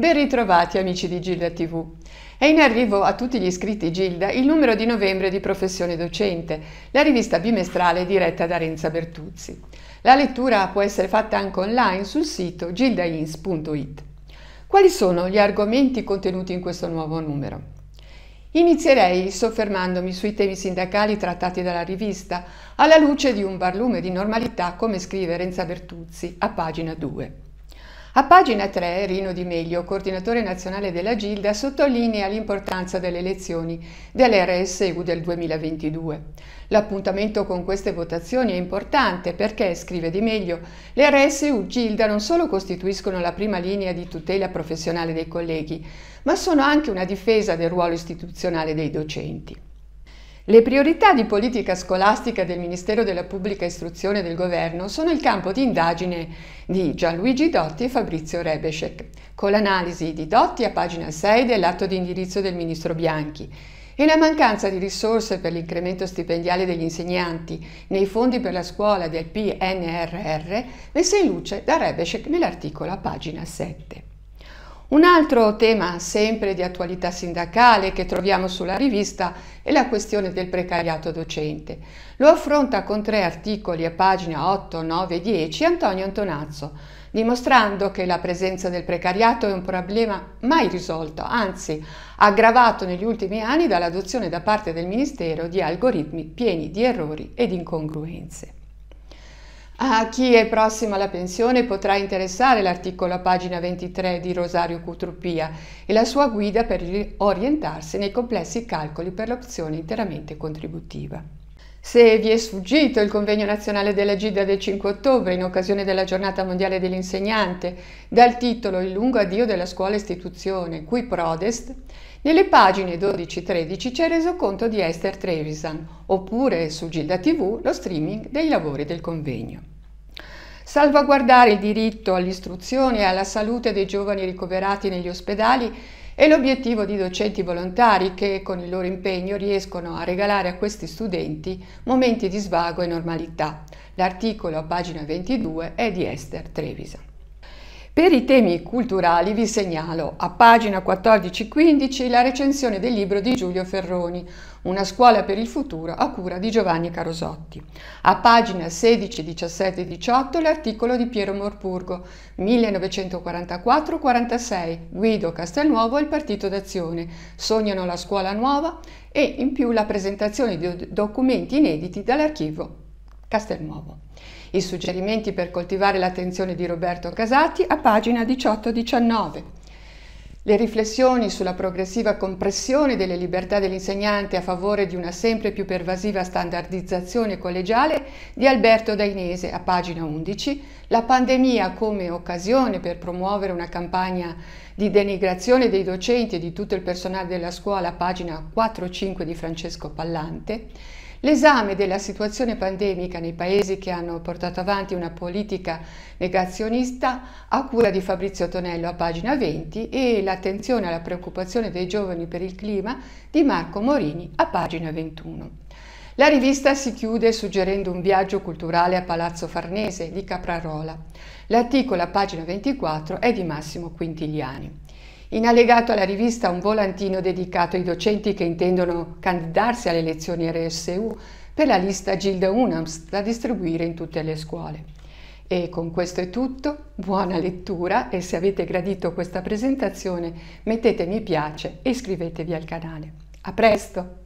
Ben ritrovati amici di Gilda TV. È in arrivo a tutti gli iscritti Gilda il numero di novembre di Professione Docente, la rivista bimestrale diretta da Renza Bertuzzi. La lettura può essere fatta anche online sul sito gildains.it. Quali sono gli argomenti contenuti in questo nuovo numero? Inizierei soffermandomi sui temi sindacali trattati dalla rivista, alla luce di un barlume di normalità come scrive Renza Bertuzzi a pagina 2. A pagina 3 Rino Di Meglio, coordinatore nazionale della Gilda, sottolinea l'importanza delle elezioni dell'RSU del 2022. L'appuntamento con queste votazioni è importante perché, scrive Di Meglio, le RSU Gilda non solo costituiscono la prima linea di tutela professionale dei colleghi, ma sono anche una difesa del ruolo istituzionale dei docenti. Le priorità di politica scolastica del Ministero della Pubblica Istruzione del Governo sono il campo di indagine di Gianluigi Dotti e Fabrizio Rebeschek, con l'analisi di Dotti a pagina 6 dell'atto di indirizzo del Ministro Bianchi e la mancanza di risorse per l'incremento stipendiale degli insegnanti nei fondi per la scuola del PNRR messa in luce da Rebeschek nell'articolo a pagina 7. Un altro tema sempre di attualità sindacale che troviamo sulla rivista è la questione del precariato docente. Lo affronta con tre articoli a pagina 8, 9 e 10 Antonio Antonazzo, dimostrando che la presenza del precariato è un problema mai risolto, anzi aggravato negli ultimi anni dall'adozione da parte del Ministero di algoritmi pieni di errori ed incongruenze. A chi è prossimo alla pensione potrà interessare l'articolo a pagina 23 di Rosario Cutrupia e la sua guida per orientarsi nei complessi calcoli per l'opzione interamente contributiva. Se vi è sfuggito il convegno nazionale della GIDA del 5 ottobre in occasione della giornata mondiale dell'insegnante, dal titolo Il lungo addio della scuola istituzione, qui Prodest, nelle pagine 12-13 c'è reso conto di Esther Trevisan, oppure su Gilda TV lo streaming dei lavori del convegno. Salvaguardare il diritto all'istruzione e alla salute dei giovani ricoverati negli ospedali è l'obiettivo di docenti volontari che con il loro impegno riescono a regalare a questi studenti momenti di svago e normalità. L'articolo a pagina 22 è di Esther Trevisan. Per i temi culturali vi segnalo a pagina 14-15 la recensione del libro di Giulio Ferroni, Una scuola per il futuro a cura di Giovanni Carosotti. A pagina 16, 17 18 l'articolo di Piero Morpurgo, 1944-46, Guido Castelnuovo e il Partito d'Azione, Sognano la scuola nuova e in più la presentazione di documenti inediti dall'archivio Castelnuovo. I suggerimenti per coltivare l'attenzione di Roberto Casati a pagina 18-19. Le riflessioni sulla progressiva compressione delle libertà dell'insegnante a favore di una sempre più pervasiva standardizzazione collegiale di Alberto Dainese a pagina 11, la pandemia come occasione per promuovere una campagna di denigrazione dei docenti e di tutto il personale della scuola a pagina 4-5 di Francesco Pallante, L'esame della situazione pandemica nei paesi che hanno portato avanti una politica negazionista a cura di Fabrizio Tonello a pagina 20 e l'attenzione alla preoccupazione dei giovani per il clima di Marco Morini a pagina 21. La rivista si chiude suggerendo un viaggio culturale a Palazzo Farnese di Caprarola. L'articolo a pagina 24 è di Massimo Quintiliani. In allegato alla rivista un volantino dedicato ai docenti che intendono candidarsi alle lezioni RSU per la lista Gilda Unams da distribuire in tutte le scuole. E con questo è tutto, buona lettura e se avete gradito questa presentazione mettete mi piace e iscrivetevi al canale. A presto!